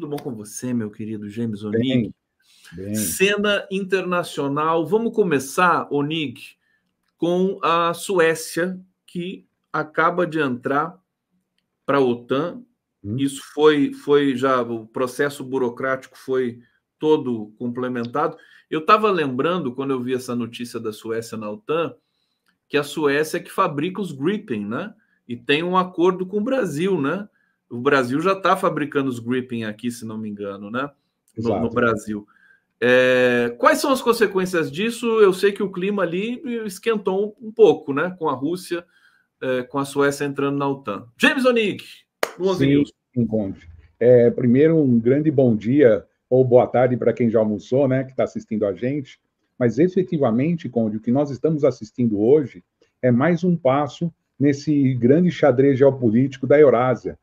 Tudo bom com você, meu querido James Onig? Cena internacional. Vamos começar, Onig, com a Suécia, que acaba de entrar para a OTAN. Hum. Isso foi, foi já, o processo burocrático foi todo complementado. Eu estava lembrando, quando eu vi essa notícia da Suécia na OTAN, que a Suécia é que fabrica os Gripen, né? E tem um acordo com o Brasil, né? O Brasil já está fabricando os gripping aqui, se não me engano, né? No, no Brasil. É, quais são as consequências disso? Eu sei que o clima ali esquentou um, um pouco, né? Com a Rússia, é, com a Suécia entrando na OTAN. James Onig, 11 Sim, Conde. É, primeiro, um grande bom dia ou boa tarde para quem já almoçou, né? Que está assistindo a gente. Mas efetivamente, Conde, o que nós estamos assistindo hoje é mais um passo nesse grande xadrez geopolítico da Eurásia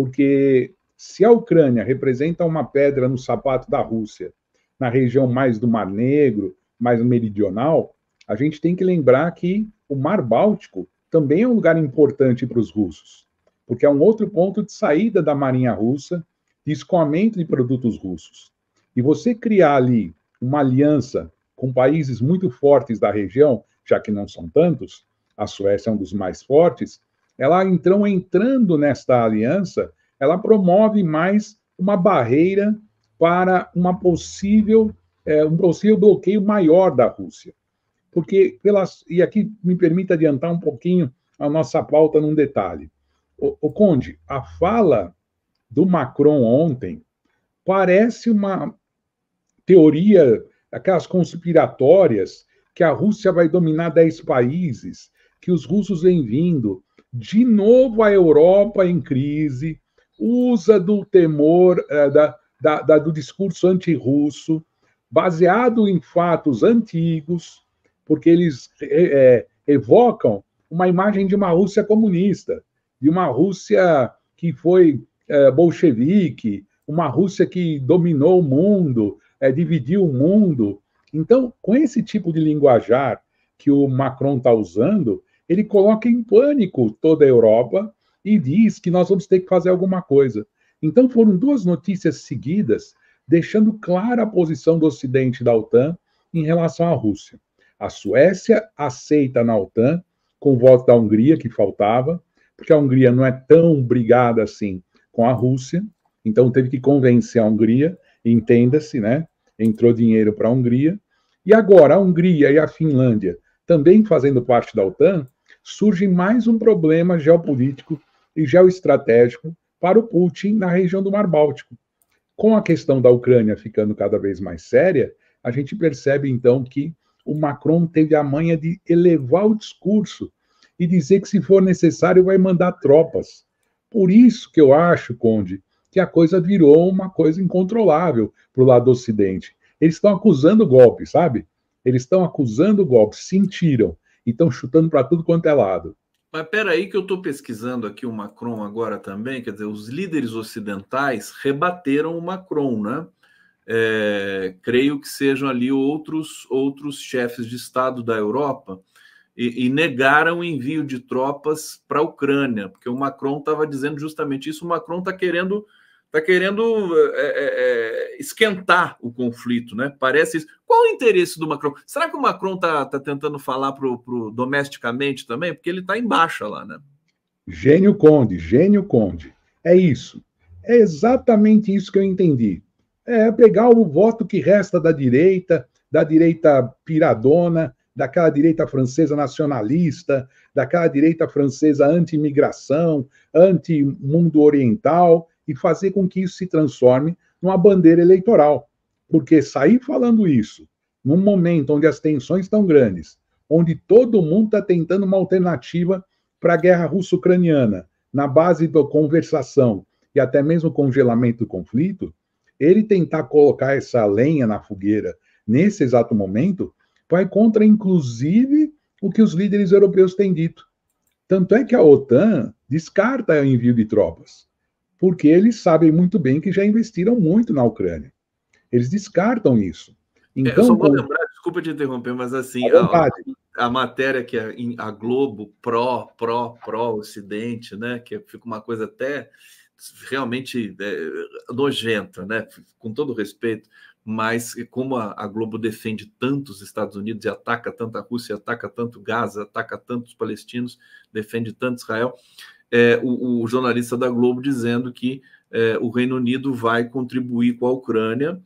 porque se a Ucrânia representa uma pedra no sapato da Rússia, na região mais do Mar Negro, mais meridional, a gente tem que lembrar que o Mar Báltico também é um lugar importante para os russos, porque é um outro ponto de saída da marinha russa, de escoamento de produtos russos. E você criar ali uma aliança com países muito fortes da região, já que não são tantos, a Suécia é um dos mais fortes, ela então entrando nesta aliança, ela promove mais uma barreira para uma possível, é, um possível bloqueio maior da Rússia. Porque, pelas, e aqui me permita adiantar um pouquinho a nossa pauta num detalhe. O, o Conde, a fala do Macron ontem parece uma teoria, aquelas conspiratórias, que a Rússia vai dominar 10 países, que os russos vêm vindo, de novo, a Europa em crise usa do temor, eh, da, da, da, do discurso anti anti-russo, baseado em fatos antigos, porque eles é, evocam uma imagem de uma Rússia comunista, de uma Rússia que foi é, bolchevique, uma Rússia que dominou o mundo, é, dividiu o mundo. Então, com esse tipo de linguajar que o Macron está usando, ele coloca em pânico toda a Europa e diz que nós vamos ter que fazer alguma coisa. Então foram duas notícias seguidas, deixando clara a posição do Ocidente da OTAN em relação à Rússia. A Suécia aceita na OTAN, com o voto da Hungria, que faltava, porque a Hungria não é tão brigada assim com a Rússia, então teve que convencer a Hungria, entenda-se, né? Entrou dinheiro para a Hungria. E agora a Hungria e a Finlândia, também fazendo parte da OTAN, surge mais um problema geopolítico e geoestratégico para o Putin na região do Mar Báltico. Com a questão da Ucrânia ficando cada vez mais séria, a gente percebe então que o Macron teve a manha de elevar o discurso e dizer que, se for necessário, vai mandar tropas. Por isso que eu acho, Conde, que a coisa virou uma coisa incontrolável para o lado Ocidente. Eles estão acusando o golpe, sabe? Eles estão acusando o golpe, sentiram e estão chutando para tudo quanto é lado. Mas peraí que eu estou pesquisando aqui o Macron agora também, quer dizer, os líderes ocidentais rebateram o Macron, né? É, creio que sejam ali outros outros chefes de Estado da Europa e, e negaram o envio de tropas para a Ucrânia, porque o Macron estava dizendo justamente isso. O Macron está querendo está querendo é, é, é, esquentar o conflito, né? Parece isso. Qual o interesse do Macron? Será que o Macron está tá tentando falar pro, pro domesticamente também? Porque ele está em baixa lá, né? Gênio Conde, gênio Conde. É isso. É exatamente isso que eu entendi. É pegar o voto que resta da direita, da direita piradona, daquela direita francesa nacionalista, daquela direita francesa anti-imigração, anti-mundo oriental, e fazer com que isso se transforme numa bandeira eleitoral. Porque sair falando isso num momento onde as tensões estão grandes, onde todo mundo está tentando uma alternativa para a guerra russo-ucraniana, na base da conversação e até mesmo congelamento do conflito, ele tentar colocar essa lenha na fogueira nesse exato momento vai contra, inclusive, o que os líderes europeus têm dito. Tanto é que a OTAN descarta o envio de tropas porque eles sabem muito bem que já investiram muito na Ucrânia. Eles descartam isso. É, então, é, só vou lembrar, desculpa te interromper, mas assim, a, a, a matéria que a, é a Globo pró, pró, pró Ocidente, né, que fica uma coisa até realmente é, nojenta, né, com todo respeito, mas como a, a, Globo defende tanto os Estados Unidos e ataca tanto a Rússia, ataca tanto Gaza, ataca tanto os palestinos, defende tanto Israel, é, o, o, jornalista da Globo dizendo que é, o Reino Unido vai contribuir com a Ucrânia,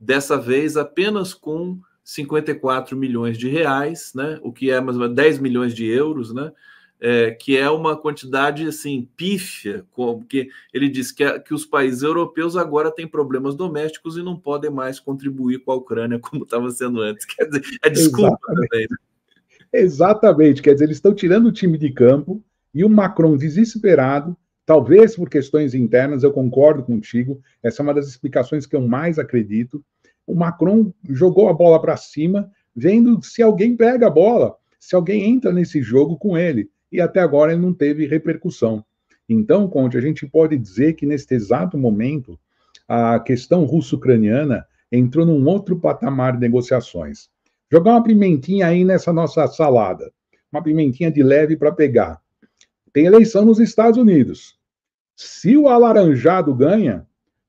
dessa vez apenas com 54 milhões de reais, né, o que é mais ou menos 10 milhões de euros, né, é, que é uma quantidade assim pífia, porque ele diz que, a, que os países europeus agora têm problemas domésticos e não podem mais contribuir com a Ucrânia como estava sendo antes. Quer dizer, é desculpa Exatamente. também. Né? Exatamente, quer dizer, eles estão tirando o time de campo, e o Macron desesperado, talvez por questões internas, eu concordo contigo, essa é uma das explicações que eu mais acredito. O Macron jogou a bola para cima, vendo se alguém pega a bola, se alguém entra nesse jogo com ele. E até agora ele não teve repercussão. Então, Conte, a gente pode dizer que neste exato momento a questão russo-ucraniana entrou num outro patamar de negociações. Jogar uma pimentinha aí nessa nossa salada, uma pimentinha de leve para pegar. Tem eleição nos Estados Unidos. Se o alaranjado ganha,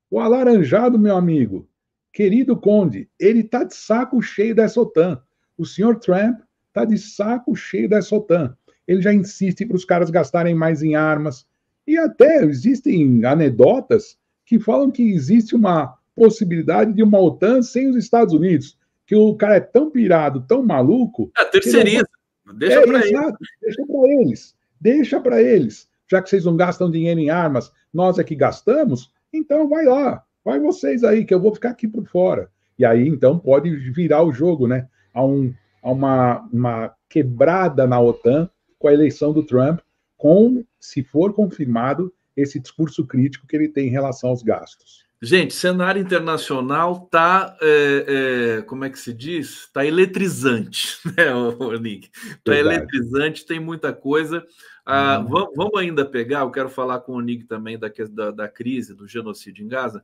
o alaranjado, meu amigo, querido Conde, ele tá de saco cheio dessa OTAN. O senhor Trump tá de saco cheio dessa OTAN. Ele já insiste para os caras gastarem mais em armas. E até existem anedotas que falam que existe uma possibilidade de uma OTAN sem os Estados Unidos. Que o cara é tão pirado, tão maluco. É, terceiriza. É deixa é, para eles. Deixa para eles. Deixa para eles. Já que vocês não gastam dinheiro em armas, nós é que gastamos, então vai lá, vai vocês aí, que eu vou ficar aqui por fora. E aí, então, pode virar o jogo, né? A, um, uma, uma quebrada na OTAN com a eleição do Trump, com, se for confirmado, esse discurso crítico que ele tem em relação aos gastos. Gente, cenário internacional está, é, é, como é que se diz? está eletrizante, né, o Nick? Está eletrizante, tem muita coisa. Ah, uhum. vamos, ainda pegar, eu quero falar com o Nick também da, da, da crise, do genocídio em Gaza,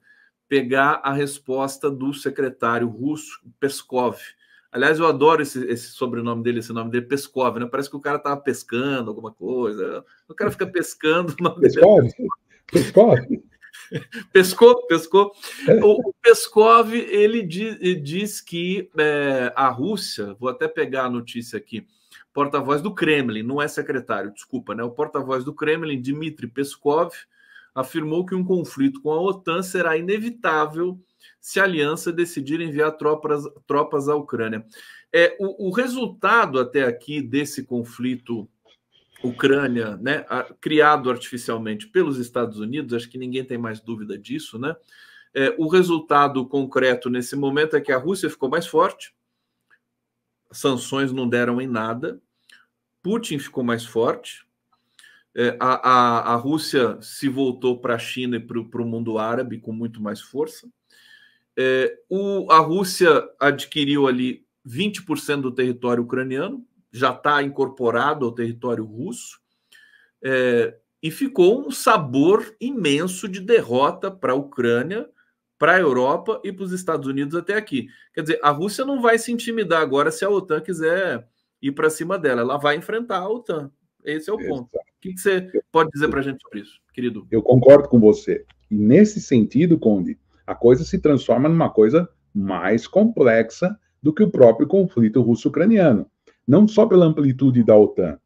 pegar a resposta do secretário russo Peskov. Aliás, eu adoro esse, esse, sobrenome dele, esse nome dele, Peskov, né? Parece que o cara estava pescando alguma coisa. O cara fica pescando. Peskov? Peskov? pescou, pescou. É. O, Peskov ele diz, diz que é, a Rússia, vou até pegar a notícia aqui, porta-voz do Kremlin, não é secretário, desculpa, né? O porta-voz do Kremlin, Dmitry Peskov, afirmou que um conflito com a OTAN será inevitável se a aliança decidir enviar tropas, tropas à Ucrânia. É, o, o resultado até aqui desse conflito Ucrânia, né, criado artificialmente pelos Estados Unidos, acho que ninguém tem mais dúvida disso, né? É, o resultado concreto nesse momento é que a Rússia ficou mais forte, sanções não deram em nada, Putin ficou mais forte, é, a, a, a Rússia se voltou para a China e para o mundo árabe com muito mais força. É, o, a Rússia adquiriu ali 20% do território ucraniano, já está incorporado ao território russo, é, e ficou um sabor imenso de derrota para a Ucrânia, para a Europa e para os Estados Unidos até aqui. Quer dizer, a Rússia não vai se intimidar agora se a OTAN quiser ir para cima dela, ela vai enfrentar a OTAN. Esse é o ponto. Exato. O que você pode dizer para a gente sobre isso, querido? Eu concordo com você. E nesse sentido, Conde, a coisa se transforma numa coisa mais complexa do que o próprio conflito russo-ucraniano não só pela amplitude da OTAN,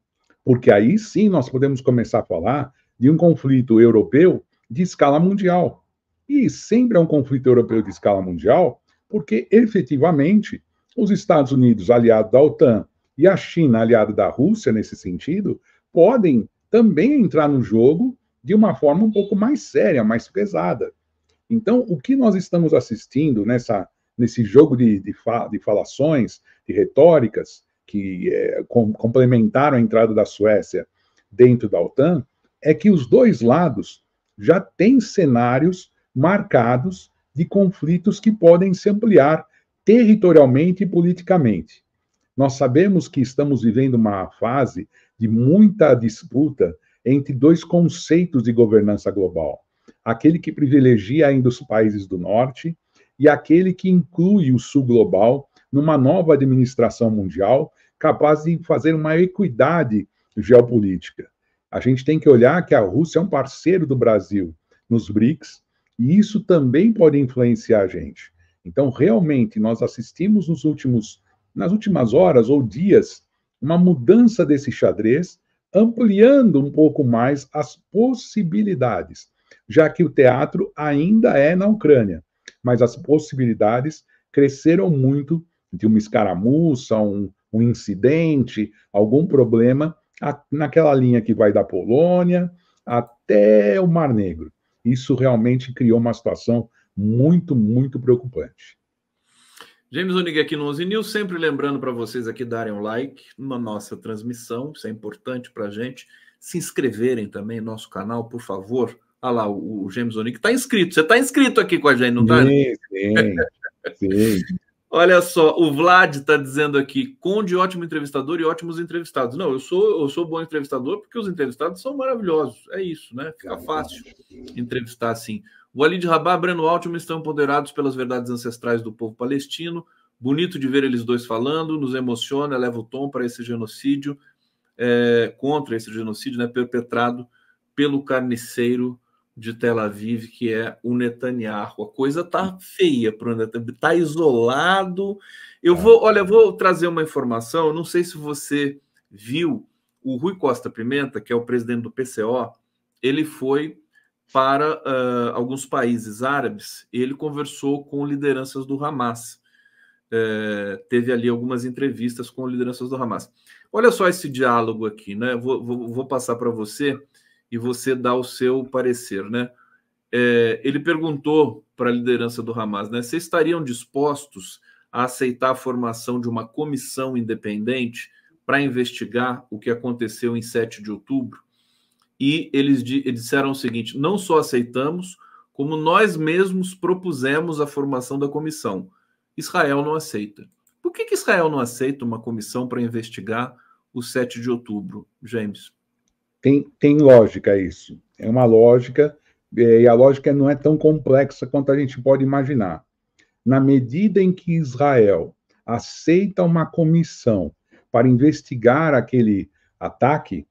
porque aí sim nós podemos começar a falar de um conflito europeu de escala mundial. E sempre é um conflito europeu de escala mundial, porque efetivamente os Estados Unidos, aliado da OTAN, e a China, aliado da Rússia nesse sentido, podem também entrar no jogo de uma forma um pouco mais séria, mais pesada. Então, o que nós estamos assistindo nessa, nesse jogo de, de, fa, de falações, de retóricas, que é, com, complementaram a entrada da Suécia dentro da OTAN, é que os dois lados já têm cenários marcados de conflitos que podem se ampliar territorialmente e politicamente. Nós sabemos que estamos vivendo uma fase de muita disputa entre dois conceitos de governança global: aquele que privilegia ainda os países do norte e aquele que inclui o sul global numa nova administração mundial capaz de fazer uma equidade geopolítica. A gente tem que olhar que a Rússia é um parceiro do Brasil nos BRICS e isso também pode influenciar a gente. Então, realmente, nós assistimos nos últimos, nas últimas horas ou dias uma mudança desse xadrez, ampliando um pouco mais as possibilidades, já que o teatro ainda é na Ucrânia, mas as possibilidades cresceram muito de uma escaramuça, um, um incidente, algum problema a, naquela linha que vai da Polônia até o Mar Negro. Isso realmente criou uma situação muito, muito preocupante. James Onig aqui no 11 News, sempre lembrando para vocês aqui darem um like na nossa transmissão, isso é importante para a gente. Se inscreverem também no nosso canal, por favor. Olha lá, o, James Onig está inscrito, você está inscrito aqui com a gente, não está? Sim, sim, sim. Olha só, o Vlad está dizendo aqui, Conde, ótimo entrevistador e ótimos entrevistados. Não, eu sou eu sou bom entrevistador porque os entrevistados são maravilhosos. É isso, né? Fica fácil entrevistar assim. O Walid Rabá, Breno Altman estão ponderados pelas verdades ancestrais do povo palestino. Bonito de ver eles dois falando, nos emociona, leva o tom para esse genocídio, é, contra esse genocídio né, perpetrado pelo carniceiro de Tel Aviv, que é o Netanyahu. A coisa tá hum. feia para o Netanyahu, tá isolado. Eu é. vou, olha, vou trazer uma informação. Eu não sei se você viu o Rui Costa Pimenta, que é o presidente do PCO, ele foi para uh, alguns países árabes e ele conversou com lideranças do Hamas. Eh, teve ali algumas entrevistas com lideranças do Hamas. Olha só esse diálogo aqui, né? Vou, vou, vou passar para você e você dá o seu parecer, né? É, ele perguntou para a liderança do Hamas, né? Vocês estariam dispostos a aceitar a formação de uma comissão independente para investigar o que aconteceu em 7 de outubro? E eles, eles disseram o seguinte: não só aceitamos, como nós mesmos propusemos a formação da comissão. Israel não aceita. Por que, que Israel não aceita uma comissão para investigar o 7 de outubro, James? tem, tem lógica isso. É uma lógica, é, e a lógica não é tão complexa quanto a gente pode imaginar. Na medida em que Israel aceita uma comissão para investigar aquele ataque,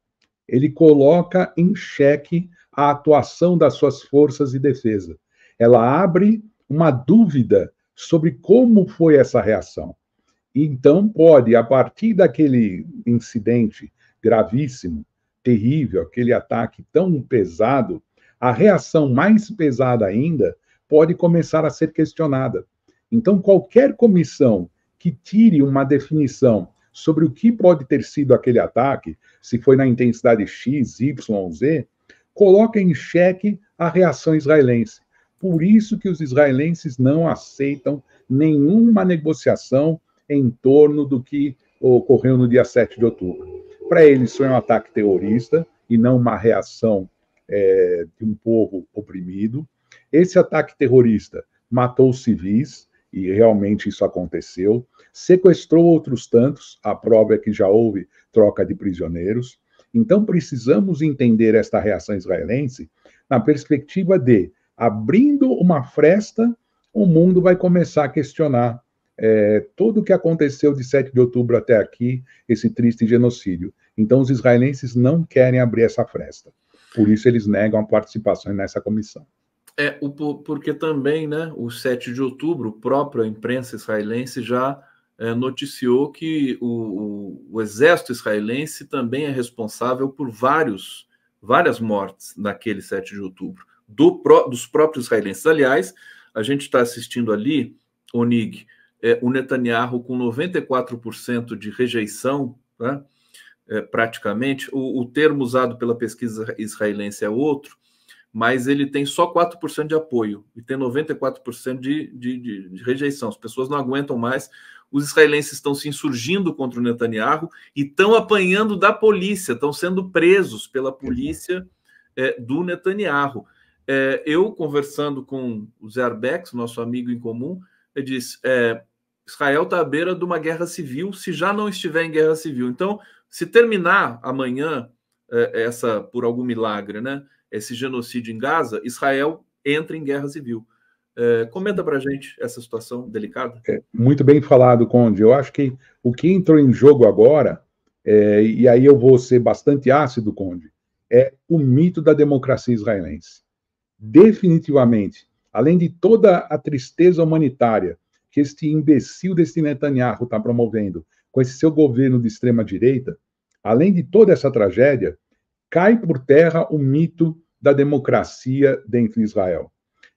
ele coloca em xeque a atuação das suas forças de defesa. Ela abre uma dúvida sobre como foi essa reação. Então, pode, a partir daquele incidente gravíssimo, terrível, aquele ataque tão pesado, a reação mais pesada ainda pode começar a ser questionada. Então, qualquer comissão que tire uma definição sobre o que pode ter sido aquele ataque, se foi na intensidade X, Y, Z, coloca em xeque a reação israelense. Por isso que os israelenses não aceitam nenhuma negociação em torno do que ocorreu no dia 7 de outubro. Para ele, isso é um ataque terrorista e não uma reação é, de um povo oprimido. Esse ataque terrorista matou civis, e realmente isso aconteceu, sequestrou outros tantos, a prova é que já houve troca de prisioneiros. Então, precisamos entender esta reação israelense na perspectiva de, abrindo uma fresta, o mundo vai começar a questionar é, tudo o que aconteceu de 7 de outubro até aqui, esse triste genocídio. Então, os israelenses não querem abrir essa fresta. Por isso, eles negam a participação nessa comissão. É, o, porque também, né, o 7 de outubro, a própria imprensa israelense já é, noticiou que o, o, o, exército israelense também é responsável por vários, várias mortes naquele 7 de outubro, do, dos próprios israelenses. Aliás, a gente está assistindo ali, Onig, é, o Netanyahu com 94% de rejeição, né, é, praticamente, o, o, termo usado pela pesquisa israelense é outro, mas ele tem só 4% de apoio e tem 94% de, de, de, de rejeição. As pessoas não aguentam mais. Os israelenses estão se insurgindo contra o Netanyahu e estão apanhando da polícia, estão sendo presos pela polícia é, do Netanyahu. É, eu, conversando com o Zé Arbex, nosso amigo em comum, eu disse: é, Israel está à beira de uma guerra civil, se já não estiver em guerra civil. Então, se terminar amanhã eh, essa, por algum milagre, né, esse genocídio em Gaza, Israel entra em guerra civil. É, comenta para gente essa situação delicada. É, muito bem falado, Conde. Eu acho que o que entrou em jogo agora, é, e aí eu vou ser bastante ácido, Conde, é o mito da democracia israelense. Definitivamente, além de toda a tristeza humanitária que este imbecil desse Netanyahu está promovendo com esse seu governo de extrema direita, além de toda essa tragédia, cai por terra o mito da democracia dentro de Israel.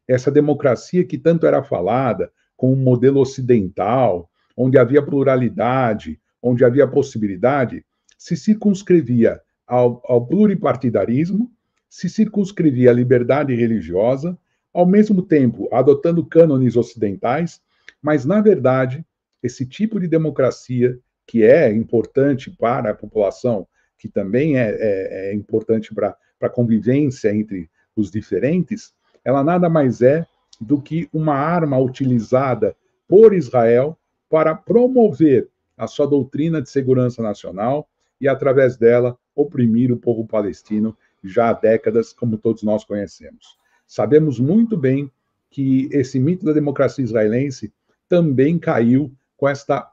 Essa democracia que tanto era falada com um modelo ocidental, onde havia pluralidade, onde havia possibilidade, se circunscrevia ao, ao pluripartidarismo, se circunscrevia à liberdade religiosa, ao mesmo tempo adotando cânones ocidentais mas, na verdade, esse tipo de democracia, que é importante para a população, que também é, é, é importante para a convivência entre os diferentes, ela nada mais é do que uma arma utilizada por Israel para promover a sua doutrina de segurança nacional e, através dela, oprimir o povo palestino já há décadas, como todos nós conhecemos. Sabemos muito bem que esse mito da democracia israelense também caiu com esta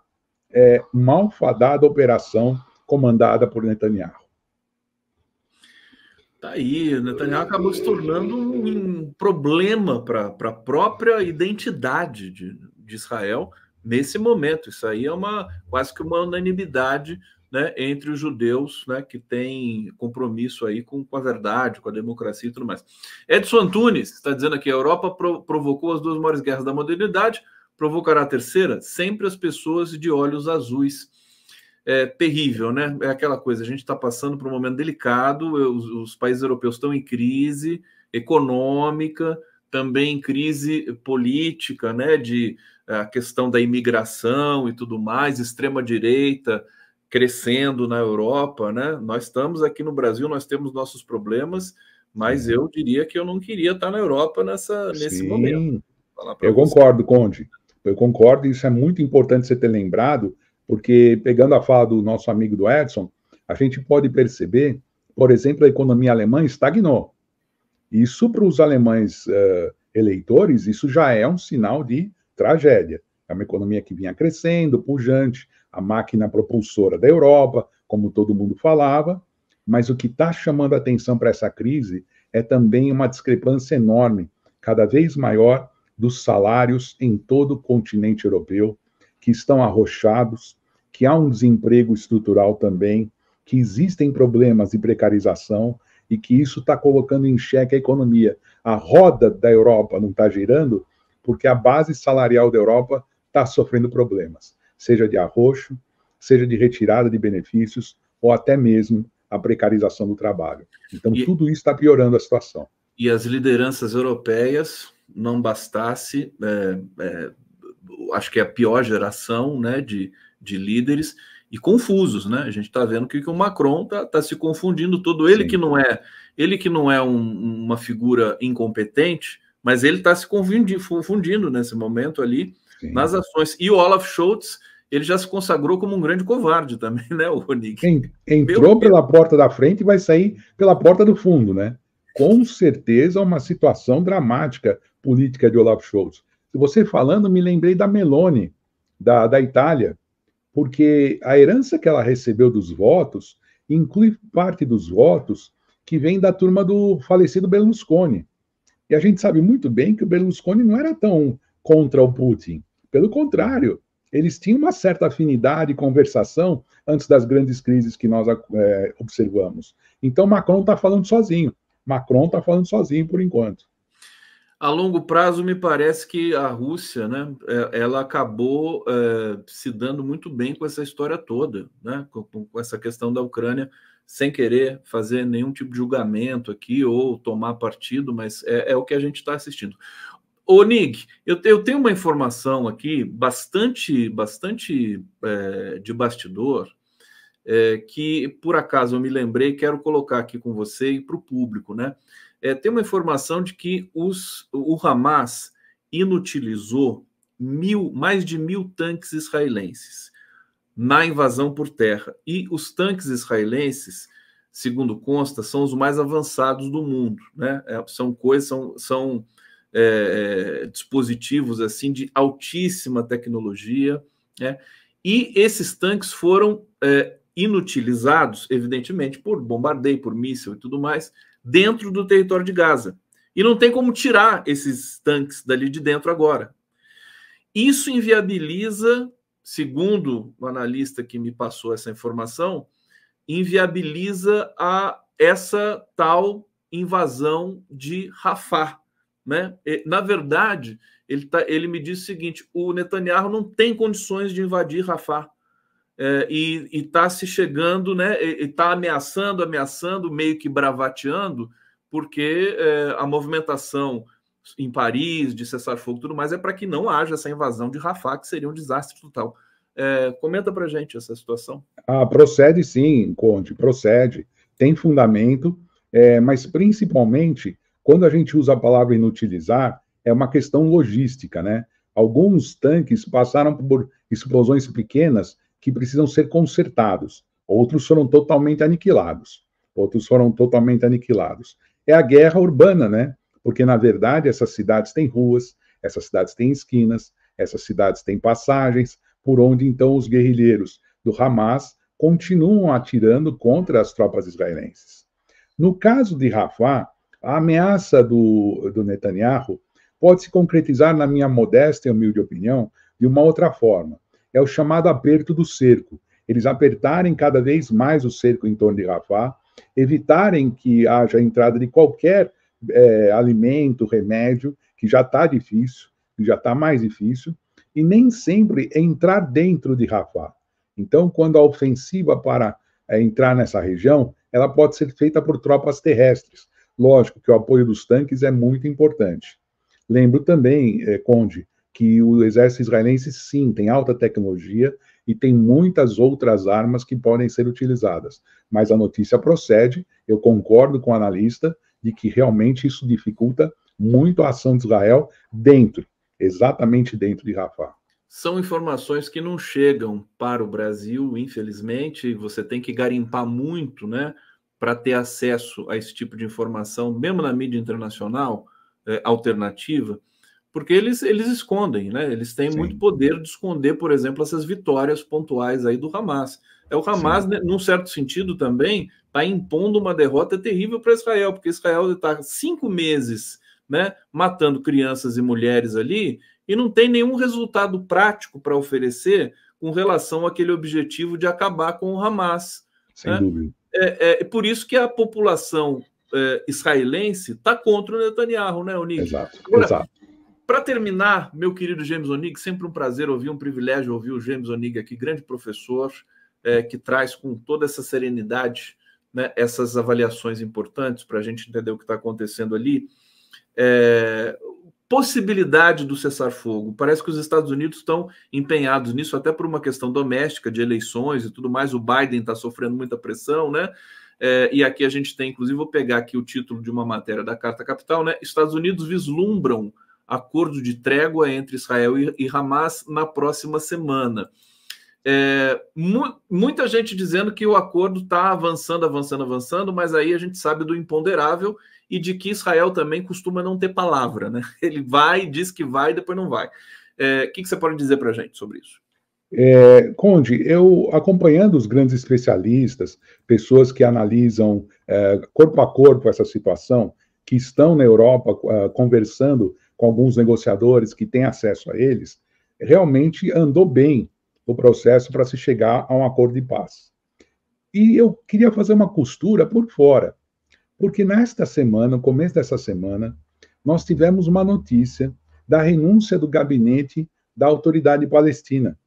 é, malfadada operação comandada por Netanyahu. Tá aí, Netanyahu acabou se tornando um problema para a própria identidade de, de Israel nesse momento. Isso aí é uma quase que uma unanimidade né, entre os judeus né, que tem compromisso aí com, com, a verdade, com a democracia e tudo mais. Edson Antunes está dizendo aqui: a Europa pro, provocou as duas maiores guerras da modernidade, provocará a terceira? Sempre as pessoas de olhos azuis. É terrível, né? É aquela coisa, a gente está passando por um momento delicado, eh, os, os países europeus estão em crise econômica, também crise política, né? De eh, a questão da imigração e tudo mais, extrema-direita crescendo na Europa, né? Nós estamos aqui no Brasil, nós temos nossos problemas, mas eu diria que eu não queria estar na Europa nessa, nesse Sim. momento. Eu você. concordo, Conde. Eu concordo, e isso é muito importante você ter lembrado, porque pegando a fala do nosso amigo do Edson, a gente pode perceber, por exemplo, a economia alemã estagnou. Isso para os alemães uh, eleitores, isso já é um sinal de tragédia. É uma economia que vinha crescendo, pujante, a máquina propulsora da Europa, como todo mundo falava, mas o que está chamando a atenção para essa crise é também uma discrepância enorme, cada vez maior, dos salários em todo o continente europeu, que estão arrochados, que há um desemprego estrutural também, que existem problemas de precarização e que isso está colocando em xeque a economia. A roda da Europa não está girando porque a base salarial da Europa está sofrendo problemas, seja de arroxo, seja de retirada de benefícios ou até mesmo a precarização do trabalho. Então, e, tudo isso está piorando a situação. E as lideranças europeias não bastasse, é, é, acho que é a pior geração né, de, de líderes e confusos, né? A gente está vendo que, que, o Macron está tá se confundindo todo. Ele Sim. que não é, ele que não é um, uma figura incompetente, mas ele está se confundindo, nesse momento ali Sim. nas ações. E o Olaf Scholz ele já se consagrou como um grande covarde também, né, o Nick? Entrou pela porta da frente e vai sair pela porta do fundo, né? com certeza, é uma situação dramática política de Olaf Scholz. Você falando, me lembrei da Meloni, da, da Itália, porque a herança que ela recebeu dos votos inclui parte dos votos que vem da turma do falecido Berlusconi. E a gente sabe muito bem que o Berlusconi não era tão contra o Putin. Pelo contrário, eles tinham uma certa afinidade e conversação antes das grandes crises que nós é, observamos. Então, Macron está falando sozinho. Macron está falando sozinho por enquanto. A longo prazo, me parece que a Rússia, né, é, ela acabou é, se dando muito bem com essa história toda, né, com, com, essa questão da Ucrânia, sem querer fazer nenhum tipo de julgamento aqui ou tomar partido, mas é, é o que a gente está assistindo. Ô, Nig, eu, eu, tenho uma informação aqui bastante, bastante é, de bastidor é, que por acaso eu me lembrei, quero colocar aqui com você e para o público, né? É, tem uma informação de que os, o Hamas inutilizou mil, mais de mil tanques israelenses na invasão por terra. E os tanques israelenses, segundo consta, são os mais avançados do mundo. Né? É, são coisas, são, são é, é dispositivos assim de altíssima tecnologia. Né? E esses tanques foram é, inutilizados, evidentemente, por bombardeio, por míssil e tudo mais, dentro do território de Gaza. E não tem como tirar esses tanques dali de dentro agora. Isso inviabiliza, segundo o analista que me passou essa informação, inviabiliza a essa tal invasão de Rafah. Né? Na verdade, ele, tá, ele me disse o seguinte: o Netanyahu não tem condições de invadir Rafah é, e está se chegando, né? está ameaçando, ameaçando, meio que bravateando, porque é, a movimentação em Paris, de cessar-fogo e tudo mais, é para que não haja essa invasão de Rafah, que seria um desastre total. É, comenta para gente essa situação. Ah, procede sim, Conde, procede. Tem fundamento, é, mas principalmente, quando a gente usa a palavra inutilizar, é uma questão logística, né? Alguns tanques passaram por explosões pequenas que precisam ser consertados. Outros foram totalmente aniquilados. Outros foram totalmente aniquilados. É a guerra urbana, né? Porque, na verdade, essas cidades têm ruas, essas cidades têm esquinas, essas cidades têm passagens, por onde então os guerrilheiros do Hamas continuam atirando contra as tropas israelenses. No caso de Rafah, a ameaça do, do Netanyahu pode se concretizar, na minha modesta e humilde opinião, de uma outra forma é o chamado aperto do cerco. Eles apertarem cada vez mais o cerco em torno de Rafah, evitarem que haja entrada de qualquer é, alimento, remédio, que já está difícil, que já está mais difícil, e nem sempre entrar dentro de Rafah. Então, quando a ofensiva para é, entrar nessa região, ela pode ser feita por tropas terrestres. Lógico que o apoio dos tanques é muito importante. Lembro também, é, Conde, que o exército israelense, sim, tem alta tecnologia e tem muitas outras armas que podem ser utilizadas. Mas a notícia procede, eu concordo com o analista de que realmente isso dificulta muito a ação de Israel dentro, exatamente dentro de Rafah. São informações que não chegam para o Brasil, infelizmente, você tem que garimpar muito, né, para ter acesso a esse tipo de informação, mesmo na mídia internacional eh, alternativa porque eles, eles escondem, né? Eles têm Sim. muito poder de esconder, por exemplo, essas vitórias pontuais aí do Hamas. É o Hamas, né, num certo sentido também, está impondo uma derrota terrível para Israel, porque Israel está cinco meses, né, matando crianças e mulheres ali e não tem nenhum resultado prático para oferecer com relação àquele objetivo de acabar com o Hamas. Sem né? dúvida. É, é, é por isso que a população é, israelense está contra o Netanyahu, né, Onig? Exato, Agora, exato. Para terminar, meu querido James Onig, sempre um prazer ouvir, um privilégio ouvir o James Onig aqui, grande professor, é, que traz com toda essa serenidade né, essas avaliações importantes para a gente entender o que está acontecendo ali. É, possibilidade do cessar-fogo. Parece que os Estados Unidos estão empenhados nisso, até por uma questão doméstica, de eleições e tudo mais. O Biden está sofrendo muita pressão, né? É, e aqui a gente tem, inclusive, vou pegar aqui o título de uma matéria da Carta Capital, né? Estados Unidos vislumbram acordo de trégua entre Israel e Hamas na próxima semana. É, mu muita gente dizendo que o acordo está avançando, avançando, avançando, mas aí a gente sabe do imponderável e de que Israel também costuma não ter palavra, né? Ele vai, diz que vai, depois não vai. É, o é, que, que, você pode dizer para a gente sobre isso? É, Conde, eu acompanhando os grandes especialistas, pessoas que analisam é, corpo a corpo essa situação, que estão na Europa ah, conversando com alguns negociadores que têm acesso a eles, realmente andou bem o processo para se chegar a um acordo de paz. E eu queria fazer uma costura por fora, porque nesta semana, no começo dessa semana, nós tivemos uma notícia da renúncia do gabinete da autoridade palestina.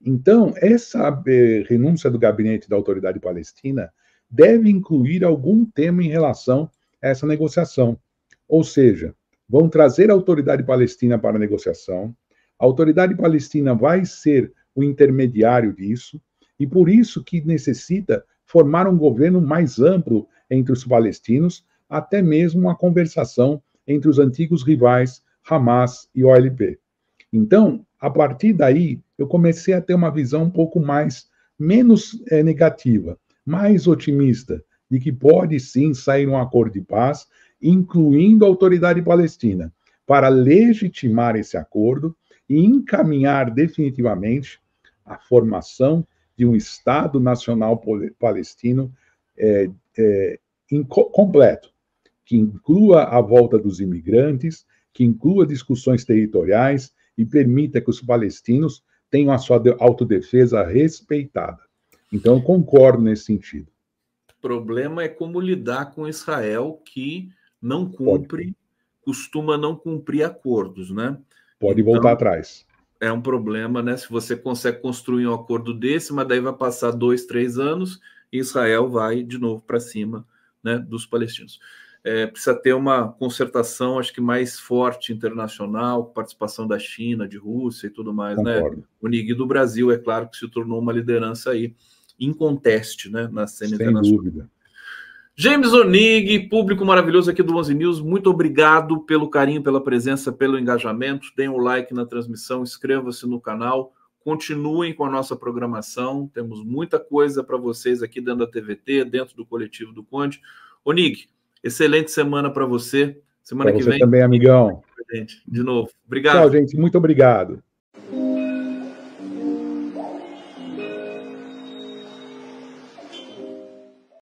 Então, essa eh, renúncia do gabinete da autoridade palestina deve incluir algum tema em relação a essa negociação. Ou seja, vão trazer a autoridade palestina para a negociação. A autoridade palestina vai ser o intermediário disso, e por isso que necessita formar um governo mais amplo entre os palestinos, até mesmo uma conversação entre os antigos rivais Hamas e OLP. Então, a partir daí, eu comecei a ter uma visão um pouco mais, menos é, negativa, mais otimista, de que pode sim sair um acordo de paz incluindo a autoridade palestina, para legitimar esse acordo e encaminhar definitivamente a formação de um Estado Nacional Palestino é, é, completo, que inclua a volta dos imigrantes, que inclua discussões territoriais e permita que os palestinos tenham a sua autodefesa respeitada. Então, concordo nesse sentido. O problema é como lidar com Israel, que não cumpre, Pode. costuma não cumprir acordos, né? Pode então, voltar atrás. É um problema, né? Se você consegue construir um acordo desse, mas daí vai passar dois, três anos, e Israel vai de novo para cima né, dos palestinos. É, precisa ter uma concertação, acho que mais forte internacional, participação da China, de Rússia e tudo mais, né? Concordo. né? O NIG do Brasil, é claro que se tornou uma liderança aí, inconteste, né, na cena Sem internacional. Dúvida. James Onig, público maravilhoso aqui do 11 News, muito obrigado pelo carinho, pela presença, pelo engajamento. Deem o um like na transmissão, inscreva-se no canal, continuem com a nossa programação. Temos muita coisa para vocês aqui dentro da TVT, dentro do coletivo do Conde. Onig, excelente semana para você. Semana pra que você vem. também, amigão. De novo. Obrigado. Tchau, gente. Muito obrigado.